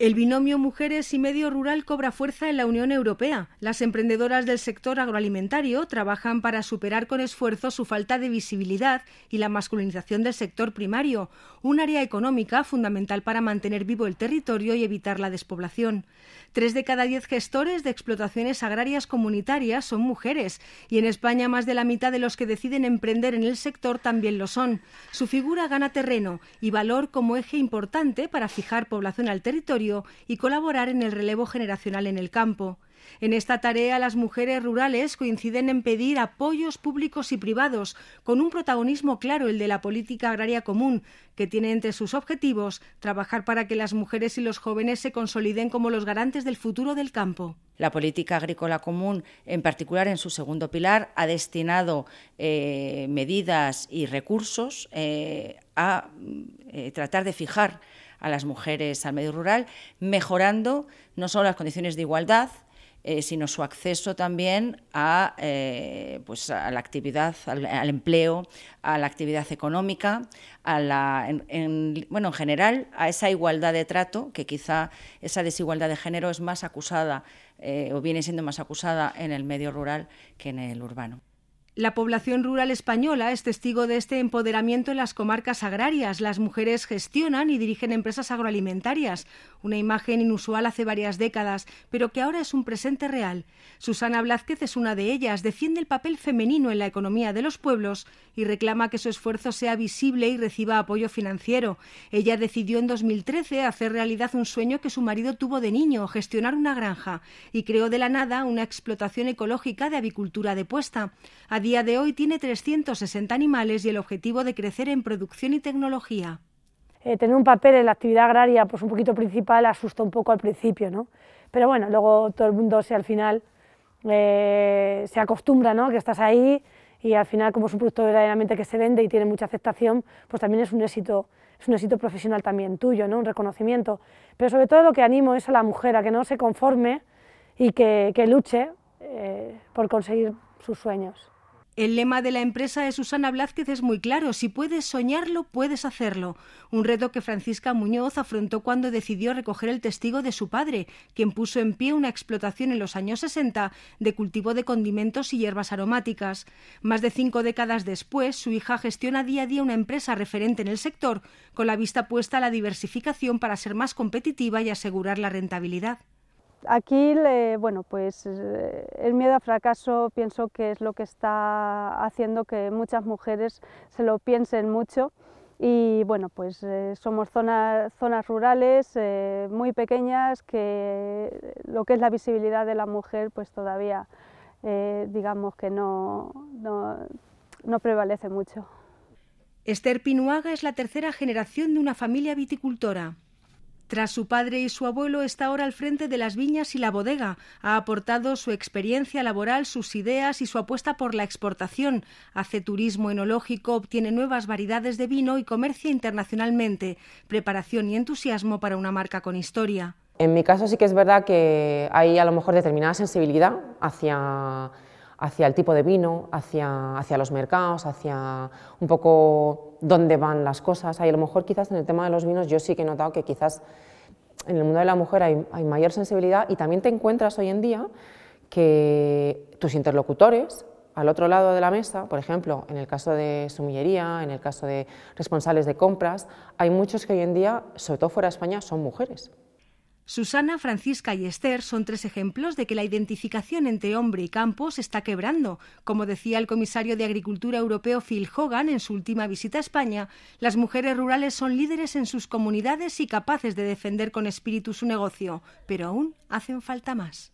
El binomio Mujeres y Medio Rural cobra fuerza en la Unión Europea. Las emprendedoras del sector agroalimentario trabajan para superar con esfuerzo su falta de visibilidad y la masculinización del sector primario, un área económica fundamental para mantener vivo el territorio y evitar la despoblación. Tres de cada diez gestores de explotaciones agrarias comunitarias son mujeres y en España más de la mitad de los que deciden emprender en el sector también lo son. Su figura gana terreno y valor como eje importante para fijar población al territorio y colaborar en el relevo generacional en el campo. En esta tarea las mujeres rurales coinciden en pedir apoyos públicos y privados, con un protagonismo claro el de la política agraria común, que tiene entre sus objetivos trabajar para que las mujeres y los jóvenes se consoliden como los garantes del futuro del campo. La política agrícola común, en particular en su segundo pilar, ha destinado eh, medidas y recursos eh, a eh, tratar de fijar a las mujeres al medio rural, mejorando no solo las condiciones de igualdad, eh, sino su acceso también a, eh, pues a la actividad, al, empleo, a la actividad económica, a la, en, bueno, en general a esa igualdad de trato, que quizá esa desigualdad de género es más acusada eh, o viene siendo más acusada en el medio rural que en el urbano. La población rural española es testigo de este empoderamiento en las comarcas agrarias. Las mujeres gestionan y dirigen empresas agroalimentarias, una imagen inusual hace varias décadas, pero que ahora es un presente real. Susana Blázquez es una de ellas, defiende el papel femenino en la economía de los pueblos y reclama que su esfuerzo sea visible y reciba apoyo financiero. Ella decidió en 2013 hacer realidad un sueño que su marido tuvo de niño, gestionar una granja, y creó de la nada una explotación ecológica de avicultura de puesta día de hoy tiene 360 animales y el objetivo de crecer en producción y tecnología. Eh, tener un papel en la actividad agraria, pues un poquito principal, asusta un poco al principio, ¿no? Pero bueno, luego todo el mundo se, al final eh, se acostumbra, ¿no? Que estás ahí y al final como es un producto verdaderamente que se vende y tiene mucha aceptación, pues también es un éxito, es un éxito profesional también tuyo, ¿no? Un reconocimiento. Pero sobre todo lo que animo es a la mujer a que no se conforme y que, luche eh, por conseguir sus sueños. El lema de la empresa de Susana Blázquez es muy claro, si puedes soñarlo, puedes hacerlo, un reto que Francisca Muñoz afrontó cuando decidió recoger el testigo de su padre, quien puso en pie una explotación en los años 60 de cultivo de condimentos y hierbas aromáticas. Más de cinco décadas después, su hija gestiona día a día una empresa referente en el sector, con la vista puesta a la diversificación para ser más competitiva y asegurar la rentabilidad. Aquí, bueno, pues eh, el miedo al fracaso pienso que es lo que está haciendo que muchas mujeres se lo piensen mucho y bueno, pues eh, somos zonas, rurales eh, muy pequeñas que lo que es la visibilidad de la mujer pues todavía digamos que no, no prevalece mucho. Esther Pinuaga es la tercera generación de una familia viticultora. Tras su padre y su abuelo está ahora al frente de las viñas y la bodega. Ha aportado su experiencia laboral, sus ideas y su apuesta por la exportación. Hace turismo enológico, obtiene nuevas variedades de vino y comercia internacionalmente. Preparación y entusiasmo para una marca con historia. En mi caso sí que es verdad que hay a lo mejor determinada sensibilidad hacia hacia el tipo de vino, hacia, los mercados, hacia un poco dónde van las cosas. Ahí a lo mejor quizás en el tema de los vinos yo sí que he notado que quizás en el mundo de la mujer hay, hay mayor sensibilidad y también te encuentras hoy en día que tus interlocutores al otro lado de la mesa, por ejemplo, en el caso de sumillería, en el caso de responsables de compras, hay muchos que hoy en día, sobre todo fuera de España, son mujeres. Susana, Francisca y Esther son tres ejemplos de que la identificación entre hombre y campo se está quebrando. Como decía el comisario de Agricultura europeo Phil Hogan en su última visita a España, las mujeres rurales son líderes en sus comunidades y capaces de defender con espíritu su negocio, pero aún hacen falta más.